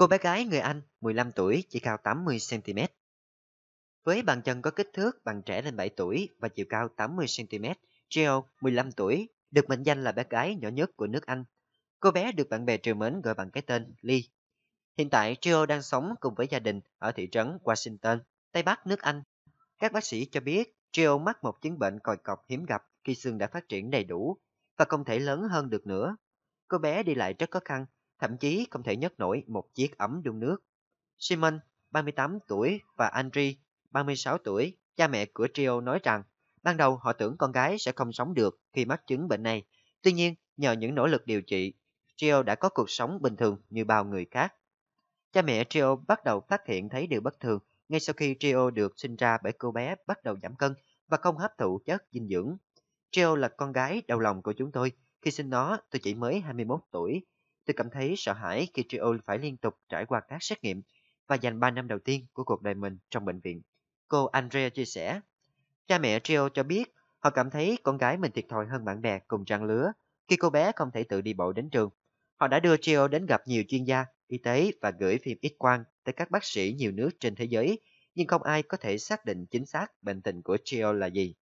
Cô bé gái người Anh, 15 tuổi, chỉ cao 80cm. Với bàn chân có kích thước bằng trẻ lên 7 tuổi và chiều cao 80cm, Jill, 15 tuổi, được mệnh danh là bé gái nhỏ nhất của nước Anh. Cô bé được bạn bè trường mến gọi bằng cái tên Lee. Hiện tại, Jill đang sống cùng với gia đình ở thị trấn Washington, Tây Bắc nước Anh. Các bác sĩ cho biết Jill mắc một chứng bệnh còi cọc hiếm gặp khi xương đã phát triển đầy đủ và không thể lớn hơn được nữa. Cô bé đi lại rất khó khăn thậm chí không thể nhấc nổi một chiếc ấm đun nước. Simon, 38 tuổi và Andri, 36 tuổi, cha mẹ của Trio nói rằng ban đầu họ tưởng con gái sẽ không sống được khi mắc chứng bệnh này. Tuy nhiên, nhờ những nỗ lực điều trị, Trio đã có cuộc sống bình thường như bao người khác. Cha mẹ Trio bắt đầu phát hiện thấy điều bất thường ngay sau khi Trio được sinh ra bởi cô bé bắt đầu giảm cân và không hấp thụ chất dinh dưỡng. Trio là con gái đầu lòng của chúng tôi. Khi sinh nó, tôi chỉ mới 21 tuổi Tôi cảm thấy sợ hãi khi Triol phải liên tục trải qua các xét nghiệm và dành 3 năm đầu tiên của cuộc đời mình trong bệnh viện. Cô Andrea chia sẻ, cha mẹ Triol cho biết họ cảm thấy con gái mình thiệt thòi hơn bạn bè cùng trang lứa khi cô bé không thể tự đi bộ đến trường. Họ đã đưa Triol đến gặp nhiều chuyên gia, y tế và gửi phim ít quang tới các bác sĩ nhiều nước trên thế giới, nhưng không ai có thể xác định chính xác bệnh tình của Triol là gì.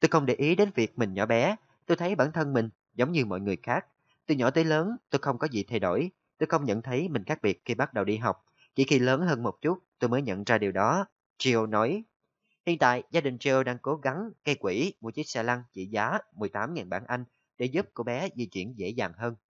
Tôi không để ý đến việc mình nhỏ bé, tôi thấy bản thân mình giống như mọi người khác từ nhỏ tới lớn, tôi không có gì thay đổi. Tôi không nhận thấy mình khác biệt khi bắt đầu đi học. Chỉ khi lớn hơn một chút, tôi mới nhận ra điều đó. Trio nói. Hiện tại, gia đình Trio đang cố gắng gây quỹ mua chiếc xe lăn trị giá 18.000 bảng Anh để giúp cô bé di chuyển dễ dàng hơn.